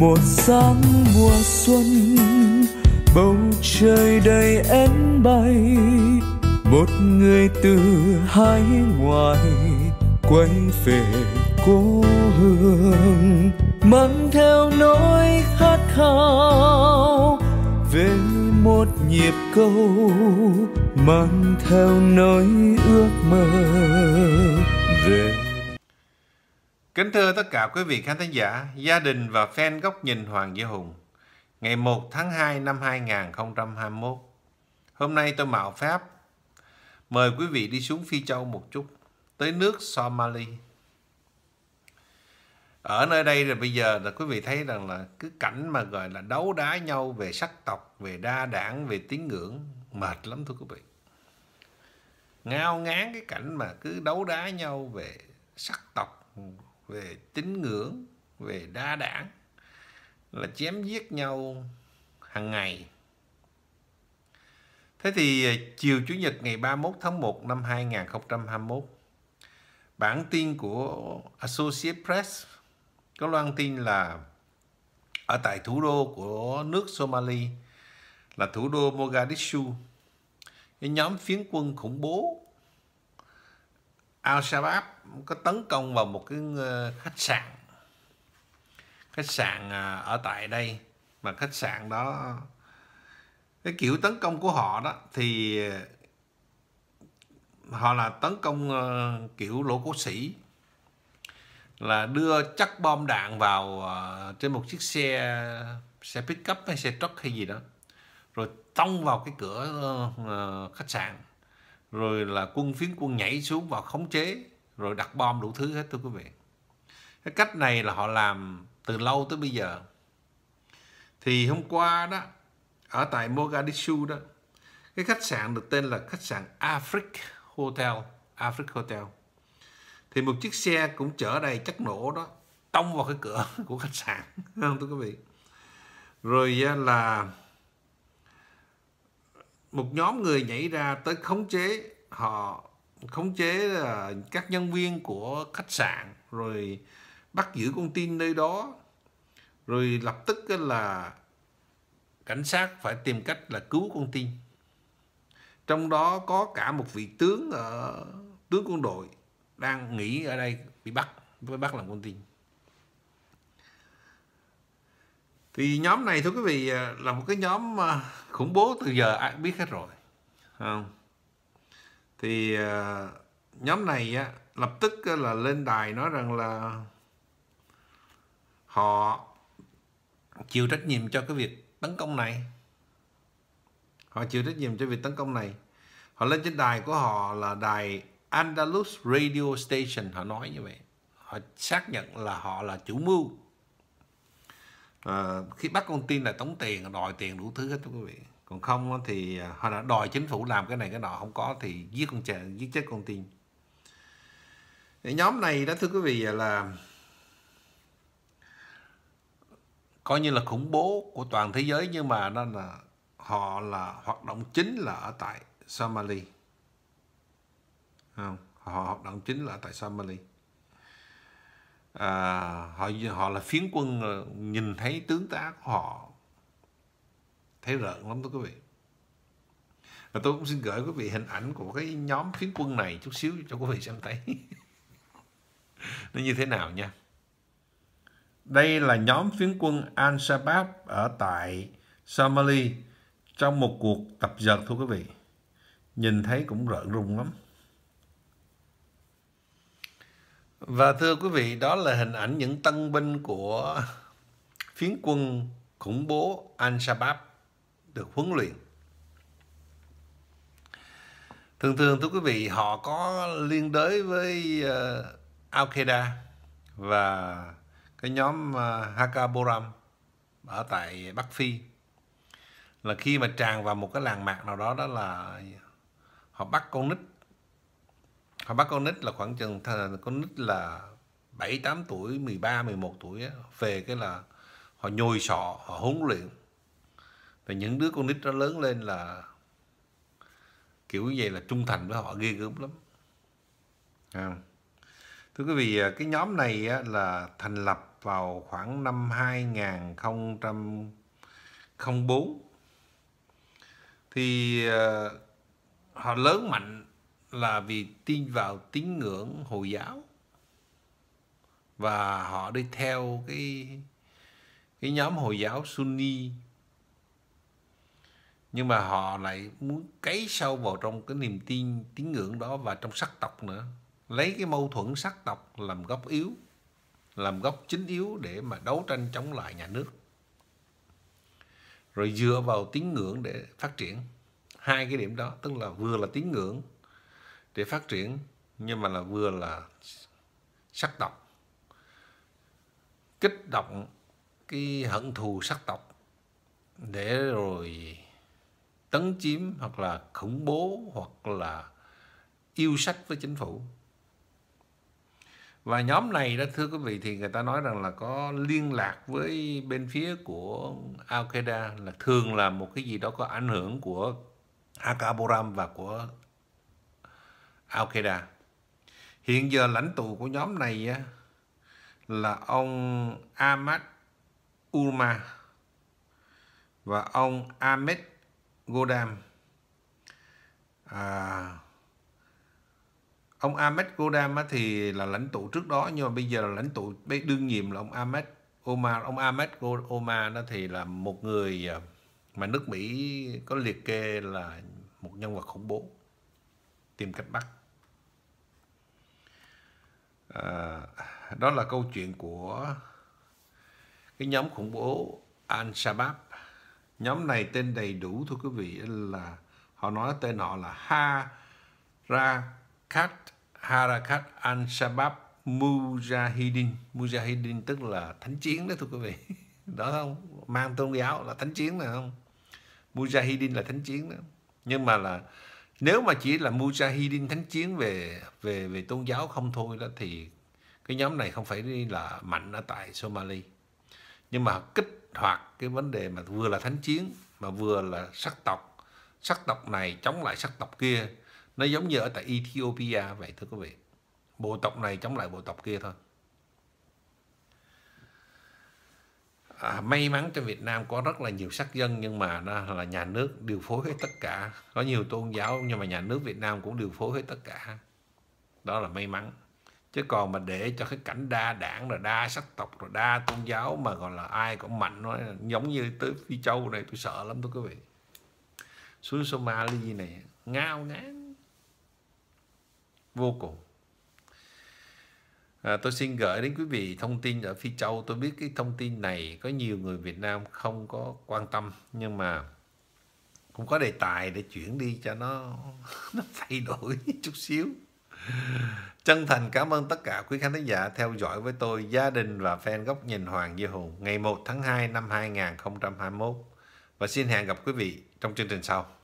một sáng mùa xuân bầu trời đầy én bay một người từ hai ngoài quay về cố hương mang theo nỗi khát khao về một nhịp câu mang theo nỗi ước mơ về Kính thưa tất cả quý vị khán thính giả, gia đình và fan góc nhìn Hoàng Diệu Hùng. Ngày 1 tháng 2 năm 2021, hôm nay tôi mạo phép mời quý vị đi xuống Phi Châu một chút, tới nước Somali. Ở nơi đây rồi bây giờ là quý vị thấy rằng là cứ cảnh mà gọi là đấu đá nhau về sắc tộc, về đa đảng, về tín ngưỡng, mệt lắm thưa quý vị. Ngao ngán cái cảnh mà cứ đấu đá nhau về sắc tộc, về tín ngưỡng về đa đảng là chém giết nhau hàng ngày thế thì à, chiều chủ nhật ngày 31 tháng 1 năm 2021 bản tin của Associate Press có loan tin là ở tại thủ đô của nước Somalia là thủ đô Mogadishu cái nhóm phiến quân khủng bố Al-Shabaab có tấn công vào một cái ờ, khách sạn khách sạn à, ở tại đây mà khách sạn đó cái kiểu tấn công của họ đó thì ờ, họ là tấn công ờ, kiểu lỗ cố sĩ là đưa chắc bom đạn vào trên một chiếc xe xe pickup hay xe truck hay gì đó rồi tông vào cái cửa khách sạn rồi là quân phiến quân nhảy xuống vào khống chế rồi đặt bom đủ thứ hết thưa quý vị cái cách này là họ làm từ lâu tới bây giờ thì hôm qua đó ở tại Mogadishu đó cái khách sạn được tên là khách sạn Afric Hotel Afric Hotel thì một chiếc xe cũng chở đầy chất nổ đó tông vào cái cửa của khách sạn không thưa quý vị rồi là một nhóm người nhảy ra tới khống chế họ khống chế ờ, các nhân viên của khách sạn rồi bắt giữ con tin nơi đó rồi lập tức là cảnh sát phải tìm cách là cứu con tin trong đó có cả một vị tướng ở tướng quân đội đang nghỉ ở đây bị bắt với bắt làm con tin thì nhóm này thưa quý vị à, là một cái nhóm à, khủng bố từ giờ ai biết hết rồi không thì à, nhóm này á, lập tức là lên đài nói rằng là họ chịu trách nhiệm cho cái việc tấn công này họ chịu trách nhiệm cho việc tấn công này họ lên trên đài của họ là đài Andalus Radio Station họ nói như vậy họ xác nhận là họ là chủ mưu Ờ, khi bắt con tin là tống tiền đòi tiền đủ thứ hết thưa quý vị còn không thì à, họ là đòi chính phủ làm cái này cái nọ không có thì giết con trẻ giết chết con tin thì nhóm này đó thưa quý vị là coi như là khủng bố của toàn thế giới nhưng mà nó là họ là hoạt động chính là ở tại Somalia không họ hoạt động chính là ở tại Somalia à, họ họ là phiến quân ờ, nhìn thấy tướng tá của họ thấy rợn lắm thưa quý vị và tôi cũng xin gửi quý vị hình ảnh của cái nhóm phiến quân này chút xíu cho quý vị xem thấy nó như thế nào nha đây là nhóm phiến quân al shabab ở tại Somali trong một cuộc tập dượt thưa quý vị nhìn thấy cũng rợn rung lắm Và thưa quý vị, đó là hình ảnh những tân binh của phiến quân khủng bố Al-Shabaab được huấn luyện. Thường thường thưa quý vị, họ có liên đới với uh, Al-Qaeda và cái nhóm uh, ờ, Hakaboram ở tại Bắc Phi là khi mà tràn vào một cái làng mạc nào đó đó là họ bắt con nít họ bắt con nít là khoảng chừng con nít là 7, 8 tuổi, 13, 11 tuổi á, về cái là họ nhồi sọ, họ huấn luyện. Và những đứa con nít nó lớn lên là kiểu như vậy là trung thành với họ ghê gớm lắm. À. Thưa quý vị, à, cái nhóm này á, là thành lập vào khoảng năm 2004. Thì uh, họ lớn mạnh là vì tin vào tín ngưỡng hồi giáo và họ đi theo cái cái nhóm hồi giáo Sunni nhưng mà họ lại muốn cấy sâu vào trong cái niềm tin tín ngưỡng đó và trong sắc tộc nữa lấy cái mâu thuẫn sắc tộc làm gốc yếu làm gốc chính yếu để mà đấu tranh chống lại nhà nước rồi dựa vào tín ngưỡng để phát triển hai cái điểm đó tức là vừa là tín ngưỡng để phát triển nhưng mà là vừa là sắc tộc kích động cái hận thù sắc tộc để rồi tấn chiếm hoặc là khủng bố hoặc là yêu sách với chính phủ và nhóm này đó thưa quý vị thì người ta nói rằng là có liên lạc với bên phía của Al Qaeda là thường là một cái gì đó có ảnh hưởng của Hakaboram và của Al-Qaeda. Hiện giờ lãnh tụ của nhóm này là ông Ahmad Ulma và ông Ahmed Godam. À, ông Ahmed Godam thì là lãnh tụ trước đó nhưng mà bây giờ là lãnh tụ đương nhiệm là ông Ahmed Omar. Ông Ahmed Omar đó thì là một người à, mà nước Mỹ có liệt kê là một nhân vật khủng bố tìm cách bắt à, đó là câu chuyện của cái nhóm khủng bố al shabaab nhóm này tên đầy đủ thưa quý vị là họ nói tên họ là Harakat Harakat al shabaab Mujahidin Mujahidin tức là thánh chiến đó thưa quý vị đó không mang tôn giáo là thánh chiến này không Mujahidin là thánh chiến đó nhưng mà là nếu mà chỉ là mujahidin thánh chiến về về về tôn giáo không thôi đó thì cái nhóm này không phải là mạnh ở tại Somalia nhưng mà kích hoạt cái vấn đề mà vừa là thánh chiến mà vừa là sắc tộc sắc tộc này chống lại sắc tộc kia nó giống như ở tại Ethiopia vậy thưa quý vị bộ tộc này chống lại bộ tộc kia thôi à, may mắn cho Việt Nam có rất là nhiều sắc dân nhưng mà nó là nhà nước điều phối hết tất cả có nhiều tôn giáo nhưng mà nhà nước Việt Nam cũng điều phối hết tất cả đó là may mắn chứ còn mà để cho cái cảnh đa đảng rồi đa sắc tộc rồi đa tôn giáo mà gọi là ai cũng mạnh nó giống như tới phi châu này tôi sợ lắm tôi quý vị xuống Somalia này ngao ngán vô cùng À, tôi xin gửi đến quý vị thông tin ở Phi Châu. Tôi biết cái thông tin này có nhiều người Việt Nam không có quan tâm nhưng mà cũng có đề tài để chuyển đi cho nó nó thay đổi chút xíu. Chân thành cảm ơn tất cả quý khán thính giả theo dõi với tôi, gia đình và fan góc nhìn Hoàng Duy Hùng ngày 1 tháng 2 năm 2021 và xin hẹn gặp quý vị trong chương trình sau.